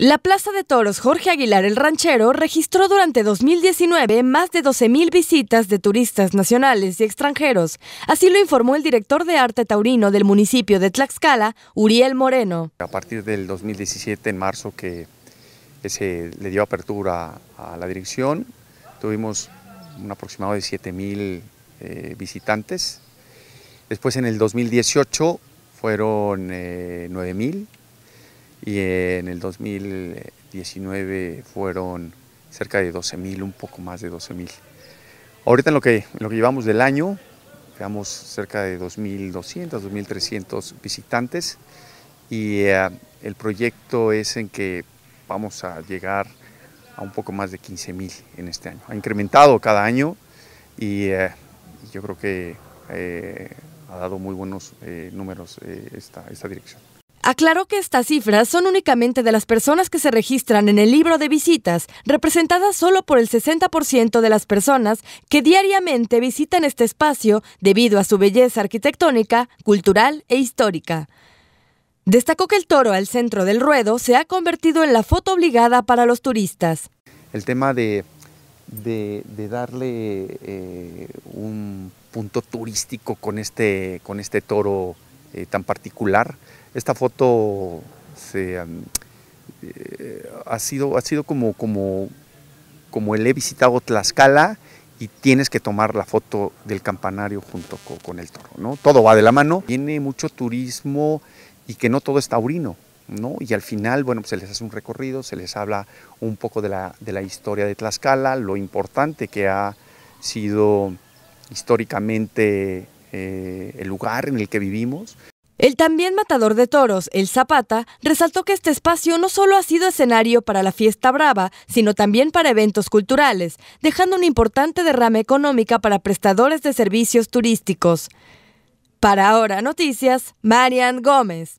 La Plaza de Toros Jorge Aguilar el Ranchero registró durante 2019 más de 12.000 visitas de turistas nacionales y extranjeros. Así lo informó el director de arte taurino del municipio de Tlaxcala, Uriel Moreno. A partir del 2017, en marzo, que eh, se le dio apertura a la dirección, tuvimos un aproximado de 7.000 eh, visitantes. Después, en el 2018, fueron eh, 9.000 y en el 2019 fueron cerca de 12.000, un poco más de 12.000. Ahorita en lo, que, lo llevamos del año, llevamos cerca de 2.200, 2.300 visitantes y eh, el proyecto es en que vamos a llegar a un poco más de 15.000 en este año. Ha incrementado cada año y eh, yo creo que eh, ha dado muy buenos números esta, esta dirección. Aclaró que estas cifras son únicamente de las personas que se registran en el libro de visitas, representadas solo por el 60% de las personas que diariamente visitan este espacio debido a su belleza arquitectónica, cultural e histórica. Destacó que el toro al centro del ruedo se ha convertido en la foto obligada para los turistas. El tema de, darle eh, un punto turístico con este, este toro eh, tan particular. Esta foto se, eh, ha, sido, ha sido como, como, como el he visitado Tlaxcala y tienes que tomar la foto del campanario junto con, el toro. ¿no? Todo va de la mano. tiene mucho turismo y que no todo es taurino. ¿No? Y al final, bueno, pues se les hace un recorrido, se les habla un poco de la, de la, historia de Tlaxcala, lo importante que ha sido históricamente eh, el lugar en el que vivimos. El también matador de toros, El Zapata, resaltó que este espacio no solo ha sido escenario para la fiesta brava, sino también para eventos culturales, dejando un importante derrama económica para prestadores de servicios turísticos. Para ahora, noticias, Marian Gómez.